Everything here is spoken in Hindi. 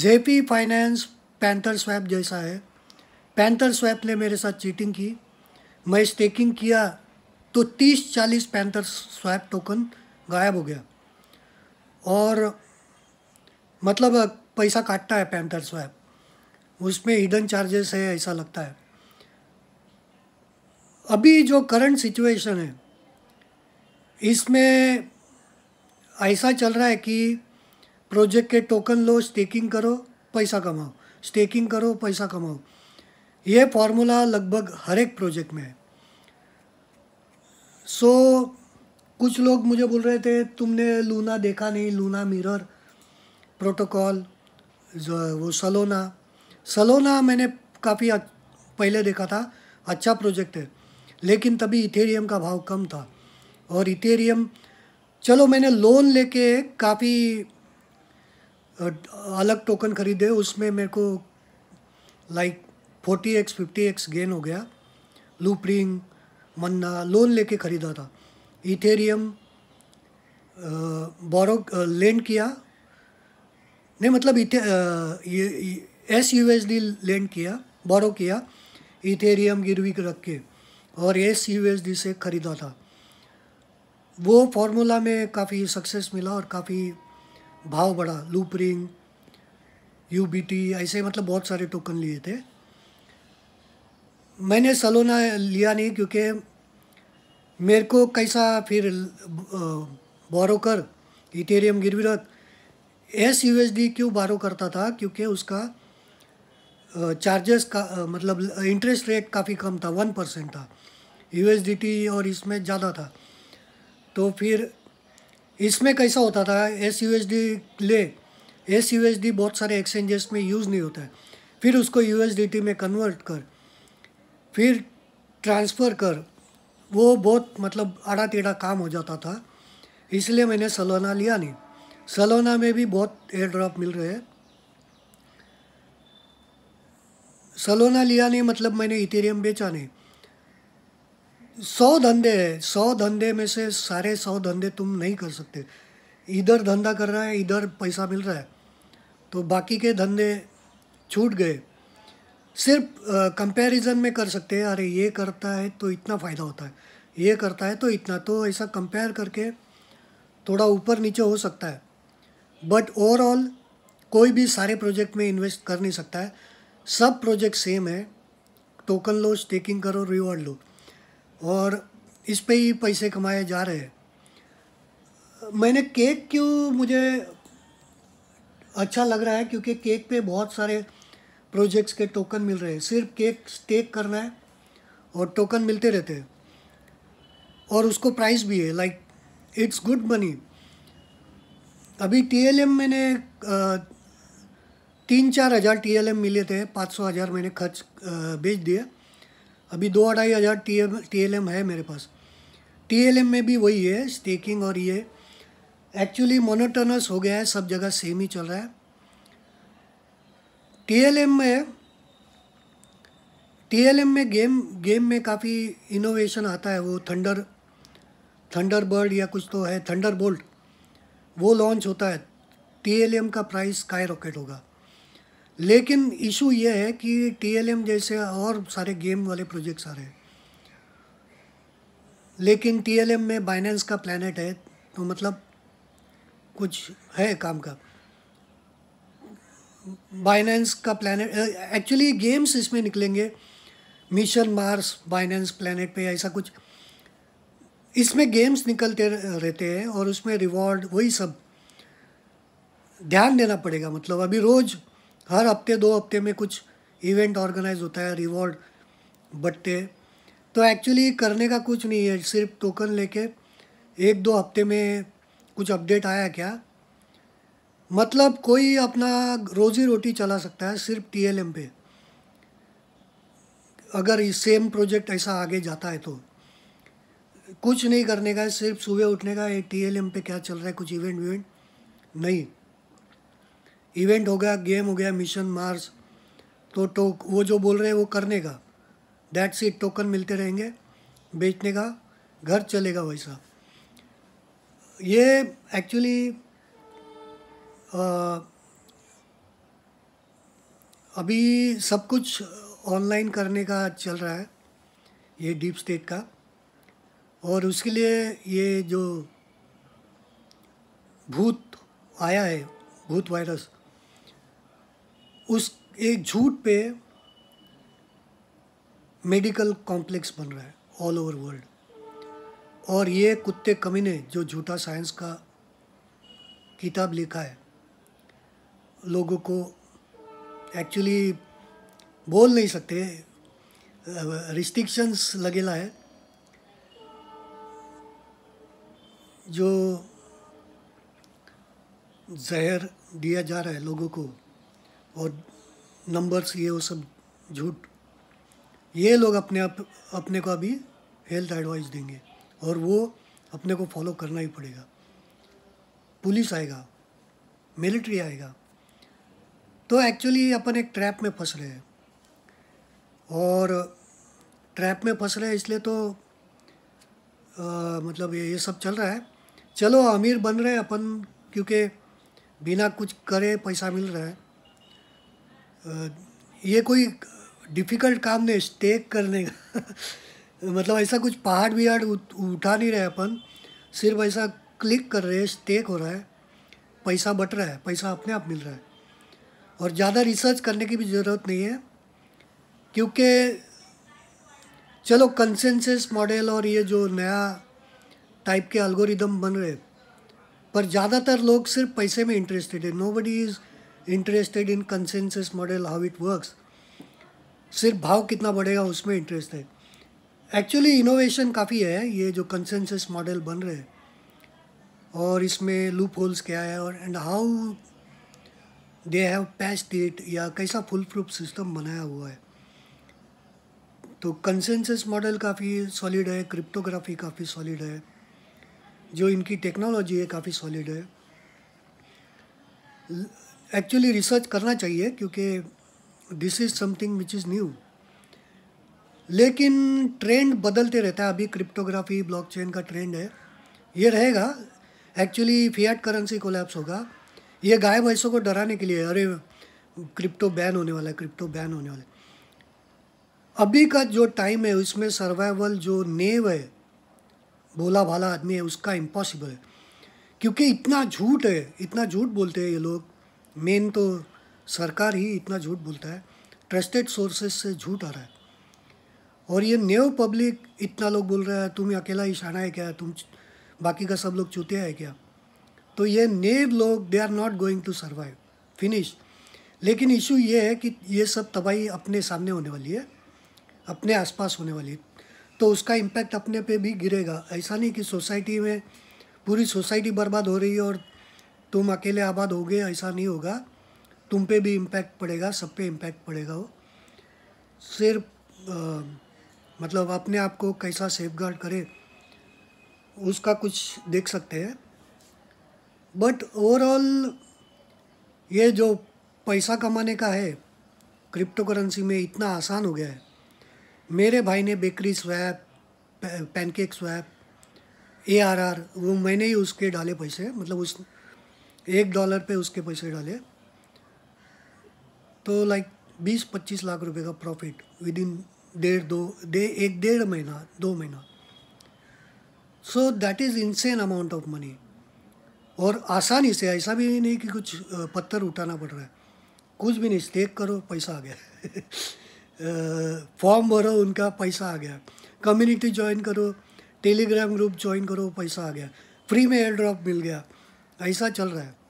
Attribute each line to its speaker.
Speaker 1: जेपी फाइनेंस पैंथर स्वैप जैसा है पैंथर स्वैप ने मेरे साथ चीटिंग की मैं स्टेकिंग किया तो 30-40 पैंथर स्वैप टोकन गायब हो गया और मतलब पैसा काटता है पैंथर स्वैप उसमें हिडन चार्जेस है ऐसा लगता है अभी जो करंट सिचुएशन है इसमें ऐसा चल रहा है कि प्रोजेक्ट के टोकन लो स्टेकिंग करो पैसा कमाओ स्टेकिंग करो पैसा कमाओ ये फॉर्मूला लगभग हर एक प्रोजेक्ट में है सो so, कुछ लोग मुझे बोल रहे थे तुमने लूना देखा नहीं लूना मिरर प्रोटोकॉल वो सलोना सलोना मैंने काफ़ी पहले देखा था अच्छा प्रोजेक्ट है लेकिन तभी इथेरियम का भाव कम था और इथेरियम चलो मैंने लोन लेके काफ़ी अलग टोकन ख़रीदे उसमें मेरे को like forty x fifty x gain हो गया लूपरिंग मन्ना लोन लेके ख़रीदा था इथेरियम बोरो लेंड किया नहीं मतलब इथे S U S D lend किया बोरो किया इथेरियम गिरवी रख के और एस यू एस डी से ख़रीदा था वो फॉर्मूला में काफ़ी सक्सेस मिला और काफ़ी भाव बढ़ा लूप रिंग यू ऐसे मतलब बहुत सारे टोकन लिए थे मैंने सलोना लिया नहीं क्योंकि मेरे को कैसा फिर बोरो कर इटेरियम गिरवी रख एस यू क्यों बारो करता था क्योंकि उसका चार्जेस का मतलब इंटरेस्ट रेट काफ़ी कम था वन परसेंट था यू और इसमें ज़्यादा था तो फिर इसमें कैसा होता था एस यू एस डी ले एस यू एस डी बहुत सारे एक्सचेंजेस में यूज़ नहीं होता है फिर उसको यू एस डी टी में कन्वर्ट कर फिर ट्रांसफ़र कर वो बहुत मतलब आड़ा टेढ़ा काम हो जाता था इसलिए मैंने सलोना लिया नहीं सलोना में भी बहुत एयर ड्रॉप मिल रहे हैं सलोना लिया नहीं मतलब मैंने इथेरियम बेचा नहीं सौ धंधे है सौ धंधे में से सारे सौ धंधे तुम नहीं कर सकते इधर धंधा कर रहा है इधर पैसा मिल रहा है तो बाकी के धंधे छूट गए सिर्फ कंपैरिजन में कर सकते हैं अरे ये करता है तो इतना फ़ायदा होता है ये करता है तो इतना तो ऐसा कंपेयर करके थोड़ा ऊपर नीचे हो सकता है बट ओवरऑल कोई भी सारे प्रोजेक्ट में इन्वेस्ट कर नहीं सकता है सब प्रोजेक्ट सेम है टोकन लो स्टेकिंग करो रिवॉर्ड लो और इस पे ही पैसे कमाए जा रहे हैं मैंने केक क्यों मुझे अच्छा लग रहा है क्योंकि केक पे बहुत सारे प्रोजेक्ट्स के टोकन मिल रहे हैं सिर्फ केक स्टेक करना है और टोकन मिलते रहते हैं और उसको प्राइस भी है लाइक इट्स गुड मनी अभी टी एल एम मैंने तीन चार हज़ार टी एल एम मिले थे पाँच सौ हज़ार मैंने खर्च बेच दिया अभी दो अढ़ाई हज़ार T M T L M है मेरे पास टी एल एम में भी वही है स्टेकिंग और ये एक्चुअली मोनोटोनस हो गया है सब जगह सेम ही चल रहा है टी एल एम में टी एल एम में गेम गेम में काफ़ी इनोवेशन आता है वो थंडर थंडर बर्ड या कुछ तो है थंडर बोल्ट वो लॉन्च होता है टी एल एम का प्राइस स्काई रॉकेट होगा लेकिन इशू ये है कि टीएलएम जैसे और सारे गेम वाले प्रोजेक्ट्स आ रहे हैं लेकिन टीएलएम में बाइनेंस का प्लानट है तो मतलब कुछ है काम का बाइनेंस का प्लानट एक्चुअली गेम्स इसमें निकलेंगे मिशन मार्स बाइनेंस प्लानट पे ऐसा कुछ इसमें गेम्स निकलते रहते हैं और उसमें रिवॉर्ड वही सब ध्यान देना पड़ेगा मतलब अभी रोज़ हर हफ्ते दो हफ्ते में कुछ इवेंट ऑर्गेनाइज होता है रिवॉर्ड बट्टे तो एक्चुअली करने का कुछ नहीं है सिर्फ टोकन लेके एक दो हफ्ते में कुछ अपडेट आया क्या मतलब कोई अपना रोजी रोटी चला सकता है सिर्फ टी एल एम पे अगर ये सेम प्रोजेक्ट ऐसा आगे जाता है तो कुछ नहीं करने का है सिर्फ सुबह उठने का टी एल एम पे क्या चल रहा है कुछ इवेंट विवेंट नहीं इवेंट हो गया गेम हो गया मिशन मार्स तो टो वो जो बोल रहे हैं वो करने का दैट्स इट टोकन मिलते रहेंगे बेचने का घर चलेगा वैसा ये एक्चुअली अभी सब कुछ ऑनलाइन करने का चल रहा है ये डीप स्टेट का और उसके लिए ये जो भूत आया है भूत वायरस उस एक झूठ पे मेडिकल कॉम्प्लेक्स बन रहा है ऑल ओवर वर्ल्ड और ये कुत्ते कमीने जो झूठा साइंस का किताब लिखा है लोगों को एक्चुअली बोल नहीं सकते रिस्ट्रिक्शंस लगेला है जो जहर दिया जा रहा है लोगों को और नंबर्स ये वो सब झूठ ये लोग अपने आप अपने को अभी हेल्थ एडवाइस देंगे और वो अपने को फॉलो करना ही पड़ेगा पुलिस आएगा मिलिट्री आएगा तो एक्चुअली अपन एक ट्रैप में फंस रहे हैं और ट्रैप में फंस रहे हैं इसलिए तो आ, मतलब ये ये सब चल रहा है चलो अमीर बन रहे हैं अपन क्योंकि बिना कुछ करे पैसा मिल रहा है ये कोई डिफ़िकल्ट काम नहीं स्टेक करने का मतलब ऐसा कुछ पहाड़ बिहाड़ उठा नहीं रहे अपन सिर्फ ऐसा क्लिक कर रहे हैं स्टेक हो रहा है पैसा बट रहा है पैसा अपने आप मिल रहा है और ज़्यादा रिसर्च करने की भी ज़रूरत नहीं है क्योंकि चलो कंसेंसस मॉडल और ये जो नया टाइप के अल्गोरिदम बन रहे पर ज़्यादातर लोग सिर्फ पैसे में इंटरेस्टेड है no is interested in consensus model how it works सिर्फ भाव कितना बढ़ेगा उसमें इंटरेस्ट है एक्चुअली इनोवेशन काफ़ी है ये जो कंसेंसस मॉडल बन रहे हैं और इसमें लूप होल्स क्या है और and how they have passed it या कैसा फुल प्रूफ सिस्टम बनाया हुआ है तो कंसेंसस मॉडल काफ़ी सॉलिड है क्रिप्टोग्राफी काफ़ी सॉलिड है जो इनकी टेक्नोलॉजी है काफ़ी सॉलिड है एक्चुअली रिसर्च करना चाहिए क्योंकि this is something which is new लेकिन ट्रेंड बदलते रहता है अभी क्रिप्टोग्राफी ब्लॉकचेन का ट्रेंड है ये रहेगा एक्चुअली फियाट करेंसी कोलैप्स होगा ये गाय भैंसों को डराने के लिए अरे क्रिप्टो बैन होने वाला है क्रिप्टो बैन होने वाला है अभी का जो टाइम है उसमें सर्वाइवल जो नेव है भोला भाला आदमी है उसका इम्पॉसिबल है क्योंकि इतना झूठ है इतना झूठ बोलते हैं ये लोग मेन तो सरकार ही इतना झूठ बोलता है ट्रस्टेड सोर्सेज से झूठ आ रहा है और ये न्यू पब्लिक इतना लोग बोल रहा है तुम अकेला ही शाना है क्या तुम बाकी का सब लोग चूते है क्या तो ये नेव लोग they are not going to survive finish लेकिन इशू ये है कि ये सब तबाही अपने सामने होने वाली है अपने आसपास होने वाली है तो उसका इम्पैक्ट अपने पे भी गिरेगा ऐसा नहीं कि सोसाइटी में पूरी सोसाइटी बर्बाद हो रही है और तुम अकेले आबाद हो गए ऐसा नहीं होगा तुम पे भी इम्पैक्ट पड़ेगा सब पे इम्पैक्ट पड़ेगा वो सिर्फ आ, मतलब अपने आप को कैसा सेफ गार्ड करे उसका कुछ देख सकते हैं बट ओवरऑल ये जो पैसा कमाने का है क्रिप्टो करेंसी में इतना आसान हो गया है मेरे भाई ने bakery swap pancake swap A R R वो मैंने ही उसके डाले पैसे मतलब उस एक डॉलर पे उसके पैसे डाले तो लाइक बीस पच्चीस लाख रुपए का प्रॉफिट विद इन डेढ़ दो डे दे, एक डेढ़ महीना दो महीना so that is insane amount of money और आसानी से ऐसा भी नहीं कि कुछ पत्थर उठाना पड़ रहा है कुछ भी नहीं स्टेक करो पैसा आ गया फॉर्म भरो उनका पैसा आ गया कम्युनिटी ज्वाइन करो टेलीग्राम ग्रुप ज्वाइन करो पैसा आ गया फ्री में एयर ड्रॉप मिल गया ऐसा चल रहा है